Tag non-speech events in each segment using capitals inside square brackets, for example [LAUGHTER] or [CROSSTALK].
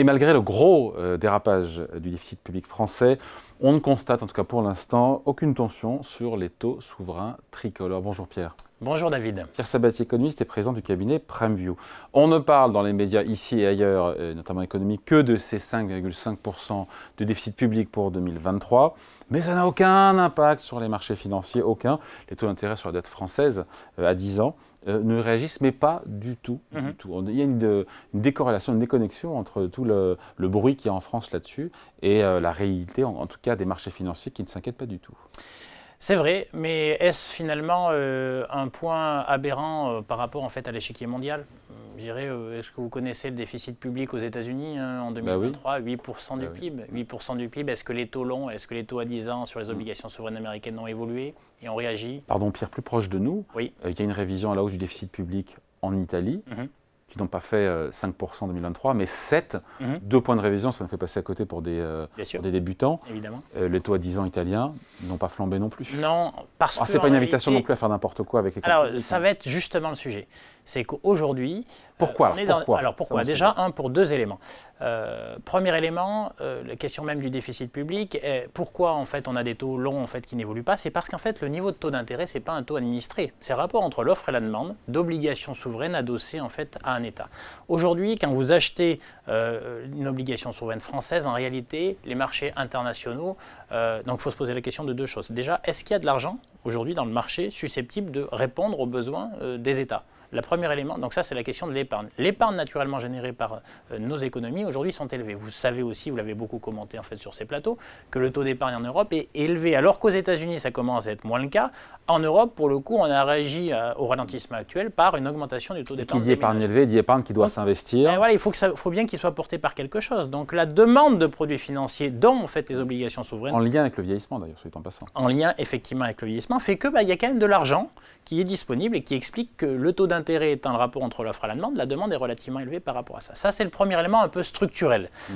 Et malgré le gros euh, dérapage euh, du déficit public français, on ne constate, en tout cas pour l'instant, aucune tension sur les taux souverains tricolores. Bonjour Pierre. Bonjour David. Pierre Sabatier, économiste et président du cabinet PrimeView. On ne parle dans les médias ici et ailleurs, euh, notamment économiques, que de ces 5,5% de déficit public pour 2023, mais ça n'a aucun impact sur les marchés financiers, aucun. Les taux d'intérêt sur la dette française euh, à 10 ans euh, ne réagissent, mais pas du tout. Mhm. Il y a une, une, décorrélation, une déconnexion entre tout le, bruit qu'il y a en France là-dessus et la réalité, en tout cas, des marchés financiers qui ne s'inquiètent pas du tout. C'est vrai, mais est-ce finalement euh, un point aberrant euh, par rapport en fait à l'échiquier mondial euh, Je est-ce que vous connaissez le déficit public aux États-Unis hein, en 2023 bah 8% du bah PIB. du PIB, est-ce que les taux longs, est-ce que les taux à 10 ans sur les mm. obligations souveraines américaines ont évolué et ont réagi Pardon Pierre, plus proche de nous, oui. il y a une révision à la hausse du déficit public en Italie. Mm-hmm qui n'ont pas fait 5% euh, en 2023, mais 7. Mhm. Deux points de révision, ça nous fait passer à côté pour des, euh, débutants. Euh, les taux à 10 ans italiens n'ont pas flambé non plus. Non, parce Alors, que. c'est pas une invitation non plus à faire n'importe quoi avec les Alors, ça va être justement le sujet c'est qu'aujourd'hui... Pourquoi, euh, Alors pourquoi Déjà, un, pour deux éléments. Euh, premier élément, euh, la question même du déficit public, pourquoi en fait on a des taux longs en fait, qui n'évoluent pas C'est parce qu'en fait le niveau de taux d'intérêt, ce n'est pas un taux administré. C'est rapport entre l'offre et la demande d'obligations souveraines adossées en fait à un État. Aujourd'hui, quand vous achetez une obligation souveraine française, en réalité, les marchés internationaux, donc il faut se poser la question de deux choses. Déjà, est-ce qu'il y a de l'argent aujourd'hui dans le marché susceptible de répondre aux besoins des États le premier élément, donc ça c'est la question de l'épargne. L'épargne naturellement générée par euh, nos économies aujourd'hui sont élevées. Vous savez aussi, vous l'avez beaucoup commenté en fait sur ces plateaux, que le taux d'épargne en Europe est élevé, alors qu'aux États-Unis ça commence à être moins le cas. En Europe, pour le coup, on a réagi euh, au ralentissement actuel par une augmentation du taux d'épargne. Qui dit épargne élevée, dit épargne qui doit s'investir. Ben voilà, il faut, que ça, faut bien qu'il soit porté par quelque chose. Donc la demande de produits financiers dont en fait les obligations souveraines. En lien avec le vieillissement d'ailleurs, soit en passant. En lien effectivement avec le vieillissement, fait que ben, il y a quand même de l'argent qui est disponible et qui explique que le taux d'intérêt L'intérêt étant le rapport entre l'offre et la demande, la demande est relativement élevée par rapport à ça. Ça, c'est le premier élément un peu structurel. Mm.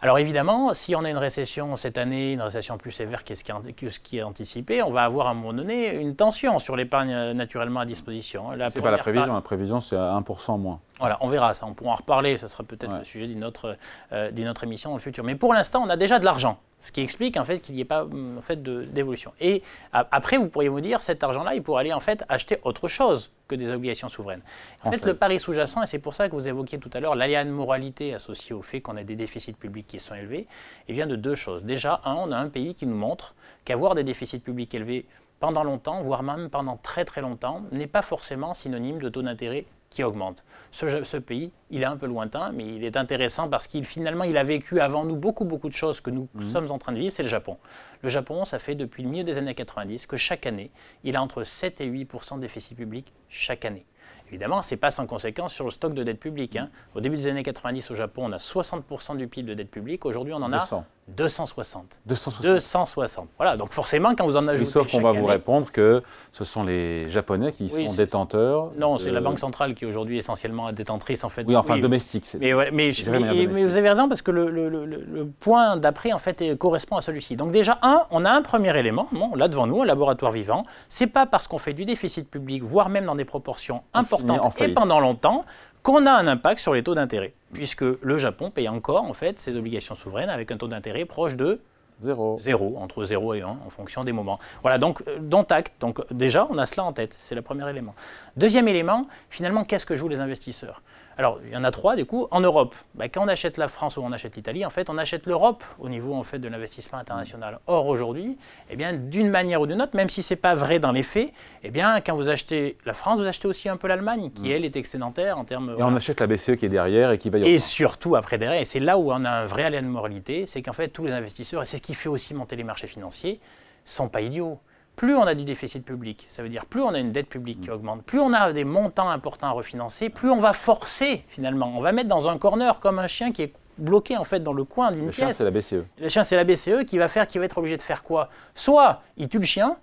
Alors évidemment, si on a une récession cette année, une récession plus sévère que ce qui est, qui est anticipé, on va avoir à un moment donné une tension sur l'épargne euh, naturellement à disposition. Ce pas la prévision, la prévision c'est à 1% moins. Voilà, on verra ça, on pourra en reparler, ce sera peut-être le sujet d'une autre, euh, d'une autre émission dans le futur. Mais pour l'instant, on a déjà de l'argent. Ce qui explique en fait qu'il n'y ait pas hum, en fait, d'évolution. Et après, vous pourriez vous dire, cet argent-là, il pourrait aller en fait acheter autre chose que des obligations souveraines. En fait, le pari sous-jacent, et c'est pour ça que vous évoquiez tout à l'heure l'aléa de moralité associée au fait qu'on a des déficits publics qui sont élevés, il eh vient de deux choses. Déjà, un, on a un pays qui nous montre qu'avoir des déficits publics élevés pendant longtemps, voire même pendant très très longtemps, n'est pas forcément synonyme de taux d'intérêt qui augmente. Ce, pays, il est un peu lointain, mais il est intéressant parce qu'il finalement, il a vécu avant nous beaucoup, beaucoup de choses que nous mhm. sommes en train de vivre, c'est le Japon. Le Japon, ça fait depuis le milieu des années 90 que chaque année, il a entre 7 et 8 déficit public chaque année. Évidemment, ce n'est pas sans conséquence sur le stock de dette publique. Hein. Mm. Au début des années 90 au Japon, on a 60% du PIB de dette publique. Aujourd'hui, on en a 260. 260. 260. Voilà, donc forcément, quand vous en ajoutez. Et sauf qu'on va vous répondre que ce sont les Japonais qui sont détenteurs. Non, c'est la Banque centrale qui aujourd'hui essentiellement détentrice en fait. Oui, enfin domestique. Mais, mais, vous avez raison parce que le, point d'après en fait correspond à celui-ci. Donc déjà, un, on a un premier élément, là devant nous, un laboratoire vivant. C'est pas parce qu'on fait du déficit public, voire même dans des proportions importante et pendant longtemps qu'on a un impact sur les taux d'intérêt, puisque le Japon paye encore en fait ses obligations souveraines avec un taux d'intérêt proche de Zéro. Zéro, entre 0 et 1, en fonction des moments. Voilà, donc, euh, dont acte. Donc, déjà, on a cela en tête. C'est le premier élément. Deuxième élément, finalement, qu'est-ce que jouent les investisseurs alors, il y en a trois, du coup, en Europe. Bah, quand on achète la France ou on achète l'Italie, en fait, on achète l'Europe au niveau en fait, de l'investissement international. Or, aujourd'hui, eh bien, d'une manière ou d'une autre, même si ce n'est pas vrai dans les faits, eh bien, quand vous achetez la France, vous achetez aussi un peu l'Allemagne, qui, mm. elle, est excédentaire en termes... Et on achète la BCE qui est derrière et qui va y Et surtout, après, derrière, et c'est là où on a un vrai aléa de moralité, c'est qu'en fait, tous les investisseurs, et c'est ce qui fait aussi monter les marchés financiers, sont pas idiots plus on a du déficit public, ça veut dire plus on a une dette publique qui mm. augmente, plus on a des montants importants à refinancer, plus on va forcer finalement. On va mettre dans un corner comme un chien qui est bloqué en fait dans le coin d'une pièce. E. Le chien c'est la BCE. Le chien c'est la BCE qui va faire, qui va être obligé de faire quoi Soit il tue le chien,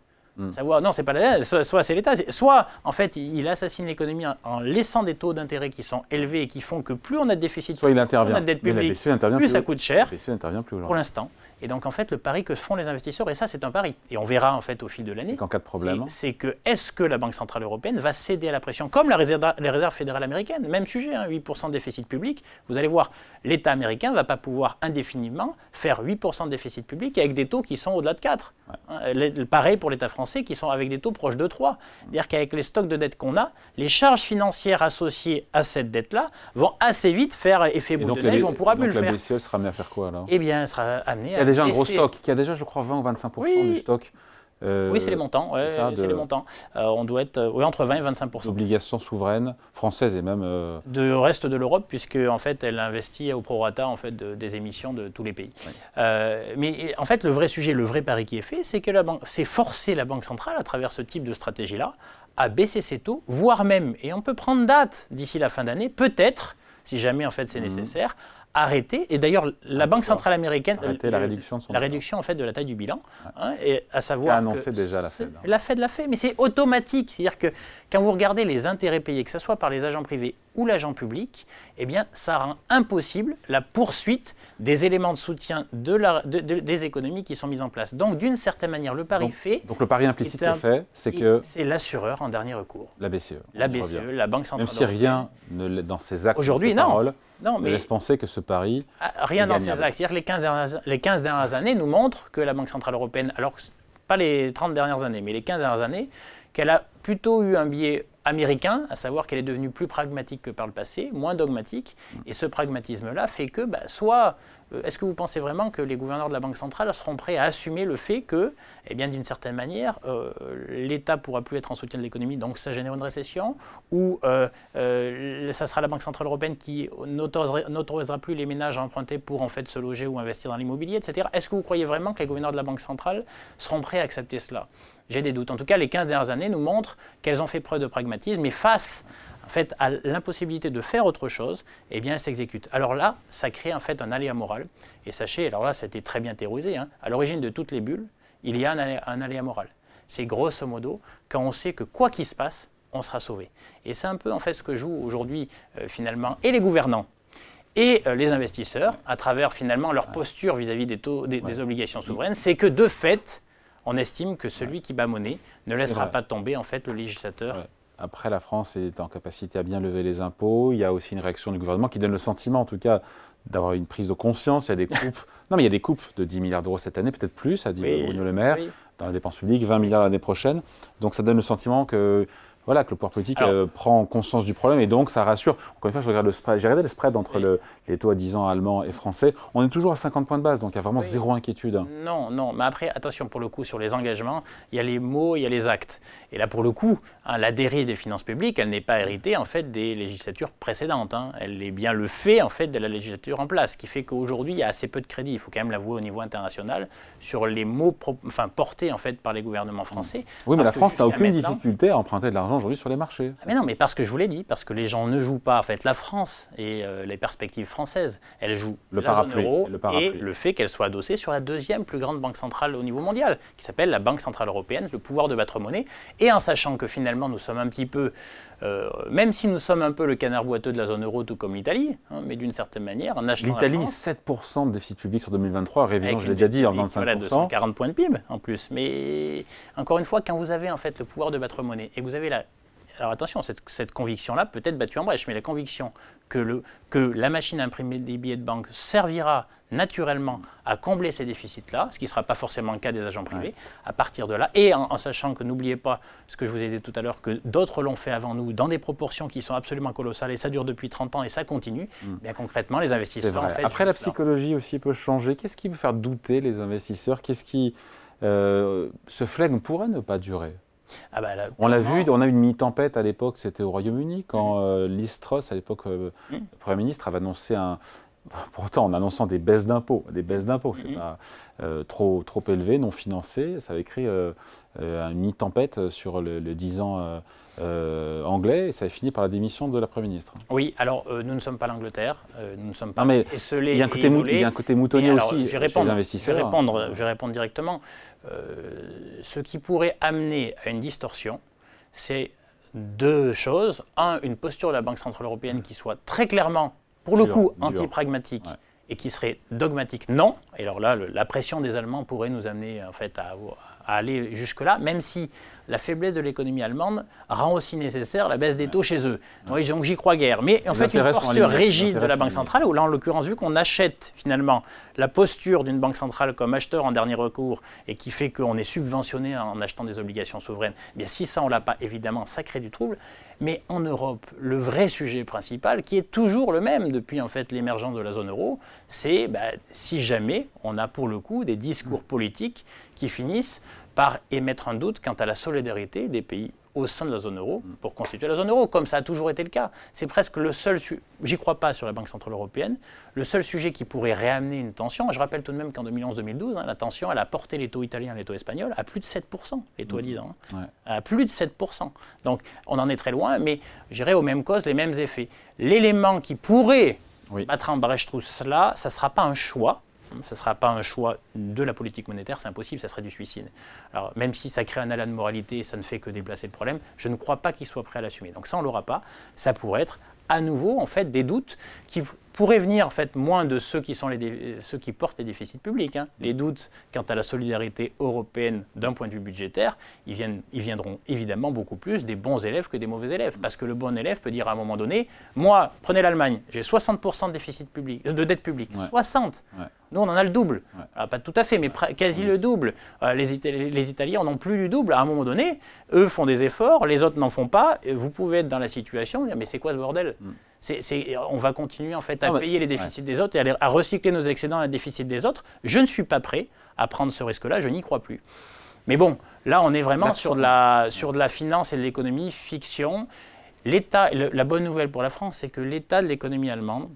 Savoir, mm. non, c'est pas la soit, c'est l'État, soit en fait il assassine l'économie en, laissant des taux d'intérêt qui sont élevés et qui font que plus on a de déficit, soit il plus on a de dette publique, e ça coûte cher. BCE intervient plus pour l'instant. Et donc, en fait, le pari que font les investisseurs, et ça, c'est un pari, et on verra en fait au fil de l'année. C'est cas de problème. C'est que est-ce que la Banque Centrale Européenne va céder à la pression, comme la réserve, les réserves fédérales américaines Même sujet, 8% hein, de déficit public. Vous allez voir, l'État américain ne va pas pouvoir indéfiniment faire 8% de déficit public avec des taux qui sont au-delà de 4. Hein, pareil pour l'État français qui sont avec des taux proches de 3. C'est-à-dire qu'avec les stocks de dette qu'on a, les charges financières associées à cette dette-là vont assez vite faire effet boule de neige, on ne pourra plus le faire. Donc la BCE sera amenée à faire quoi alors Eh bien, elle sera amenée à déjà un gros stock, qui a déjà, je crois, 20 ou 25 du stock. Euh, oui, c'est les montants. c'est les montants. Euh, on doit être euh, entre 20 et 25 Obligations souveraines françaises et même. De reste de l'Europe, puisque en fait, elle investit au prorata en fait des émissions de tous les pays. mais en fait, le vrai sujet, le vrai pari qui est fait, c'est que la banque, c'est forcer la banque centrale à travers ce type de stratégie-là à baisser ses taux, voire même, et on peut prendre date d'ici la fin d'année, peut-être, si jamais en fait c'est mhm. nécessaire, arrêter, et d'ailleurs la ah, Banque centrale américaine, arrêter la, réduction, la réduction en fait de la taille du bilan, hein, et à savoir... annoncé déjà la Fed. Hein. La Fed l'a fait, mais c'est automatique, c'est-à-dire que quand vous regardez les intérêts payés, que ce soit par les agents privés ou l'agent public, eh bien, ça rend impossible la poursuite des éléments de soutien des économies qui sont mises en place. Donc, d'une certaine manière, le pari fait. Donc, le pari implicite fait, c'est que. C'est l'assureur en dernier recours. La BCE. La BCE, la Banque Centrale Même si rien dans ses actes, aujourd'hui, non, non, mais, laisse penser que ce pari. Ah, rien dans ses actes. C'est-à-dire les 15, les 15 dernières années nous montrent que la Banque Centrale Européenne, alors pas les 30 dernières années, mais les 15 dernières années, qu'elle a plutôt eu un biais américain, à savoir qu'elle est devenue plus pragmatique que par le passé, moins dogmatique. Et ce pragmatisme-là fait que, bah, soit, euh, est-ce que vous pensez vraiment que les gouverneurs de la Banque centrale seront prêts à assumer le fait que, eh bien, d'une certaine manière, l'État euh, l'État pourra plus être en soutien de l'économie, donc ça génère une récession, ou euh, ça sera la Banque centrale européenne qui n'autorisera plus les ménages à emprunter pour en fait se loger ou investir dans l'immobilier, etc. Est-ce que vous croyez vraiment que les gouverneurs de la Banque centrale seront prêts à accepter cela j'ai des doutes. En tout cas, les 15 dernières années nous montrent qu'elles ont fait preuve de pragmatisme et face en fait, à l'impossibilité de faire autre chose, eh bien, elles s'exécutent. Alors là, ça crée en fait un aléa moral. Et sachez, alors là, ça a été très bien théorisé, hein. à l'origine de toutes les bulles, il y a un aléa, moral. C'est grosso modo quand on sait que quoi qu'il se passe, on sera sauvé. Et c'est un peu en fait ce que jouent aujourd'hui euh, finalement et les gouvernants et euh, les investisseurs à travers finalement leur posture vis-à-vis des, taux, des obligations souveraines, c'est que de fait, on estime que celui qui bat monnaie ne laissera pas tomber en fait le législateur. Après, la France est en capacité à bien lever les impôts. Il y a aussi une réaction du gouvernement qui donne le sentiment, en tout cas, d'avoir une prise de conscience. Il y a des [LAUGHS] coupes. non, mais il y a des coupes de 10 milliards d'euros cette année, peut-être plus, a dit Bruno Le Maire, dans la dépense publique, 20 milliards l'année prochaine. Donc, ça donne le sentiment que voilà, que le pouvoir politique euh, prend conscience du problème et donc ça rassure. Encore une fois, je le spread. J'ai regardé le spread entre le, les toi, disant 10 ans allemands et français, on est toujours à 50 points de base, donc il y a vraiment zéro inquiétude. Non, non, mais après, attention pour le coup, sur les engagements, il y a les mots, il y a les actes. Et là, pour le coup, hein, la dérive des finances publiques, elle n'est pas héritée en fait des législatures précédentes. Hein. Elle est bien le fait en fait de la législature en place, qui fait qu'aujourd'hui, il y a assez peu de crédit, il faut quand même l'avouer au niveau international, sur les mots enfin, portés en fait par les gouvernements français. Oui, mais la France n'a aucune difficulté à emprunter de l'argent aujourd'hui sur les marchés. Ah, mais non, mais parce que je vous l'ai dit, parce que les gens ne jouent pas. En fait, la France et euh, les perspectives françaises elle joue le la zone le et le fait qu'elle soit adossée sur la deuxième plus grande banque centrale au niveau mondial, qui s'appelle la Banque Centrale Européenne, le pouvoir de battre monnaie. Et en sachant que finalement, nous sommes un petit peu, euh, même si nous sommes un peu le canard boiteux de la zone euro, tout comme l'Italie, hein, mais d'une certaine manière, en achetant L'Italie, 7% de déficit public sur 2023, révision, je l'ai déjà dit, en 25%. Voilà, 240 points de PIB en plus. Mais encore une fois, quand vous avez en fait le pouvoir de battre monnaie et que vous avez la alors attention, cette, conviction-là peut être battue en brèche, mais la conviction que, la machine à imprimer des billets de banque servira naturellement à combler ces déficits-là, ce qui ne sera pas forcément le cas des agents privés, à partir de là, et en, sachant que n'oubliez pas ce que je vous ai dit tout à l'heure, que d'autres l'ont fait avant nous, dans des proportions qui sont absolument colossales, et ça dure depuis 30 ans, et ça continue, hmm. bien concrètement, les investisseurs... En fait, Après, la psychologie aussi peut changer. Qu'est-ce qui peut faire douter les investisseurs Qu'est-ce qui... ce euh, pourrait ne pas durer ah bah on l'a vu, on a eu une mini-tempête à l'époque, c'était au Royaume-Uni, quand mm. euh, Liz Strauss, à l'époque euh, mm. Premier ministre, avait annoncé un, bah, pour autant, en annonçant des baisses d'impôts, des baisses d'impôts, c'est mhm. pas euh, trop, trop élevé, non financé, ça avait écrit un euh, mi euh, une tempête sur le, 10 ans anglais, et ça a fini par la démission de la Premier ministre. Oui, alors nous ne sommes pas l'Angleterre, nous ne sommes pas mais il, y a un côté moutonnier aussi investisseurs. je vais répondre directement. ce qui pourrait amener à une distorsion, c'est deux choses. Un, une posture de la Banque Centrale Européenne qui soit très clairement pour le coup, anti-pragmatique et qui serait dogmatique, non. Et alors là, la pression des Allemands pourrait nous amener en fait à aller jusque-là, même si la faiblesse de l'économie allemande rend aussi nécessaire la baisse des taux chez eux. donc j'y crois guère. Mais en fait, une posture rigide de la Banque centrale, où là, en l'occurrence, vu qu'on achète finalement la posture d'une Banque centrale comme acheteur en dernier recours et qui fait qu'on est subventionné en achetant des obligations souveraines, eh bien si ça, on l'a pas, évidemment, ça crée du trouble. Mais en Europe, le vrai sujet principal, qui est toujours le même depuis en fait l'émergence de la zone euro, c'est bah, si jamais on a pour le coup des discours mm. politiques qui finissent par émettre un doute quant à la solidarité des pays au sein de la zone euro mm. pour constituer la zone euro, comme ça a toujours été le cas. C'est presque le seul sujet, j'y crois pas sur la Banque Centrale Européenne, le seul sujet qui pourrait réamener une tension. Je rappelle tout de même qu'en 2011-2012, hein, la tension, elle a porté les taux italiens et les taux espagnols à plus de 7%, les taux à 10 mm. ans, hein. à plus de 7%. Donc on en est très loin, mais j'irai aux mêmes causes, les mêmes effets. L'élément qui pourrait mettre battre en brèche tout cela, ça ne sera pas un choix, ce ne sera pas un choix de la politique monétaire, c'est impossible, ça serait du suicide. Alors même si ça crée un ala de moralité ça ne fait que déplacer le problème, je ne crois pas qu'il soit prêt à l'assumer. Donc ça, on ne l'aura pas. Ça pourrait être à nouveau en fait des doutes qui pourrait venir en fait moins de ceux qui, sont les ceux qui portent les déficits publics. Hein. Les doutes quant à la solidarité européenne d'un point de vue budgétaire, ils, viendront évidemment beaucoup plus des bons élèves que des mauvais élèves. Parce que le bon élève peut dire à un moment donné, moi, prenez l'Allemagne, j'ai 60% de, déficit public, euh, de dette publique. 60 Nous, on en a le double. Ah, pas tout à fait, mais quasi le double. Euh, les, Italiens n'en ont plus du double. À un moment donné, eux font des efforts, les autres n'en font pas. vous pouvez être dans la situation, mais c'est quoi ce bordel mm on va continuer en fait à ah payer les déficits des autres et à, recycler nos excédents à les déficits des autres. Je ne suis pas prêt à prendre ce risque-là, je n'y crois plus. Mais bon, là, on est vraiment sur de, la, sur de la finance et de l'économie fiction. L'État, la bonne nouvelle pour la France, c'est que l'état de l'économie allemande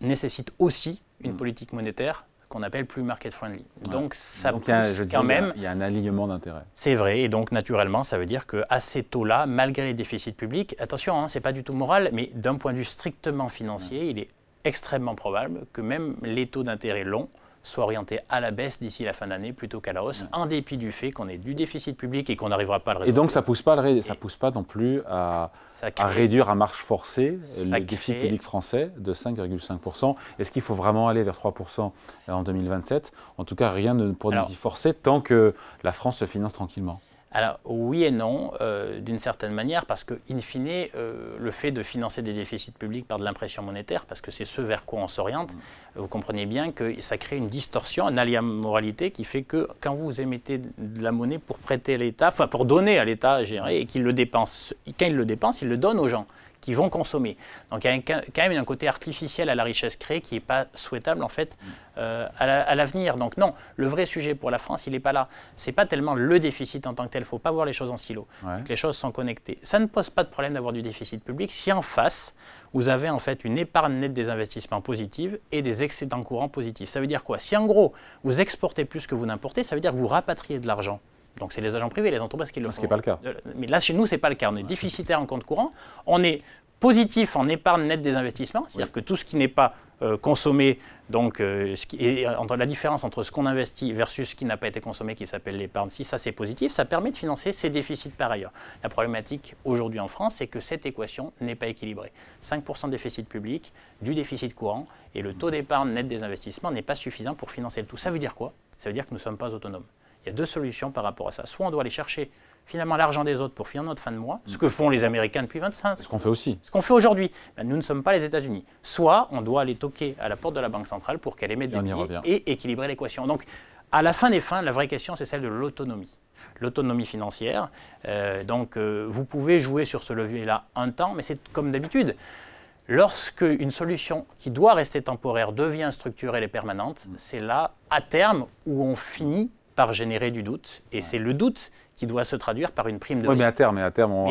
nécessite aussi une hmm. politique monétaire qu'on appelle plus market friendly. Donc ça pousse quand même. Il y a un alignement d'intérêts. C'est vrai, et donc naturellement, ça veut dire qu'à ces taux-là, malgré les déficits publics, attention, hein, ce n'est pas du tout moral, mais d'un point de vue strictement financier, il est extrêmement probable que même les taux d'intérêt longs soit orienté à la baisse d'ici la fin d'année plutôt qu'à la hausse, en dépit du fait qu'on ait du déficit public et qu'on n'arrivera pas à le résoudre. Et donc ça ne pousse, pas pousse pas non plus à, réduire à marche forcée le déficit public français de 5,5%. Est-ce qu'il faut vraiment aller vers 3% en 2027 En tout cas, rien ne pourrait nous y forcer tant que la France se finance tranquillement. Alors oui et non, euh, d'une certaine manière, parce que, in fine, euh, le fait de financer des déficits publics par de l'impression monétaire, parce que c'est ce vers quoi on s'oriente, mm. vous comprenez bien que ça crée une distorsion, un alien moralité qui fait que quand vous émettez de la monnaie pour prêter à l'État, enfin pour donner à l'État à gérer, et qu'il le dépense, quand il le dépense, il le donne aux gens qui vont consommer. Donc il y a quand même un côté artificiel à la richesse créée qui n'est pas souhaitable en fait euh, à l'avenir. Donc non, le vrai sujet pour la France, il n'est pas là. Ce n'est pas tellement le déficit en tant que tel. Il ne faut pas voir les choses en silo. Les choses sont connectées. Ça ne pose pas de problème d'avoir du déficit public si en face vous avez en fait une épargne nette des investissements positifs et des excédents courants positifs. Ça veut dire quoi Si en gros vous exportez plus que vous n'importez, ça veut dire que vous rapatriez de l'argent. Donc c'est les agents privés, les entreprises qui le font. Ce n'est pas le cas. Euh, mais là, chez nous, ce n'est pas le cas. On est déficitaire en compte courant. On est positif en épargne nette des investissements, c'est-à-dire que tout ce qui n'est pas euh, consommé, donc euh, entre la différence entre ce qu'on investit versus ce qui n'a pas été consommé, qui s'appelle l'épargne, si ça c'est positif, ça permet de financer ces déficits par ailleurs. La problématique aujourd'hui en France, c'est que cette équation n'est pas équilibrée. 5% déficit public, du déficit courant, et le taux d'épargne nette des investissements n'est pas suffisant pour financer le tout. Ça veut dire quoi Ça veut dire que nous ne sommes pas autonomes. Il y a deux solutions par rapport à ça. Soit on doit aller chercher finalement l'argent des autres pour finir notre fin de mois, ce que font les Américains depuis 25. Ce qu'on fait aussi. Ce qu'on fait aujourd'hui. Ben, nous ne sommes pas les États-Unis. Soit on doit aller toquer à la porte de la Banque centrale pour qu'elle émette de des billets et équilibrer l'équation. Donc, à la fin des fins, la vraie question, c'est celle de l'autonomie. L'autonomie financière. Euh, donc, euh, vous pouvez jouer sur ce levier-là un temps, mais c'est comme d'habitude lorsque une solution qui doit rester temporaire devient structurelle et permanente, mm. c'est là, à terme, où on finit par générer du doute. Et c'est le doute qui doit se traduire par une prime de oui, mais à terme, terme, on,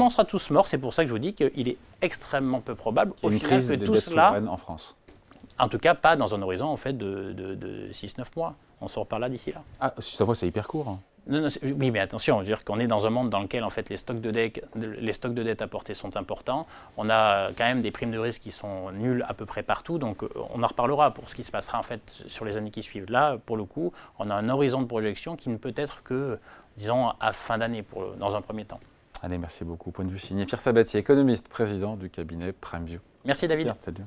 sera tous morts. C'est pour ça que je vous dis qu'il est extrêmement peu probable au une final que tout cela. en France. En tout cas, pas dans un horizon en fait de, 6-9 mois. On sort par là d'ici là. Ah, 6-9 mois, c'est hyper court. Hein oui, mais attention, on dire qu'on est dans un monde dans lequel en fait les stocks de dettes, les stocks de dettes apportés sont importants. On a euh, quand même des primes de risque qui sont nulles à peu près partout, donc euh, on en reparlera pour ce qui se passera en fait sur les années qui suivent. Là, pour le coup, on a un horizon de projection qui ne peut être que, disons, à fin d'année euh, dans un premier temps. Allez, merci beaucoup. Point de vue signé Pierre Sabatier, économiste, président du cabinet PrimeView. Merci, merci David. salut.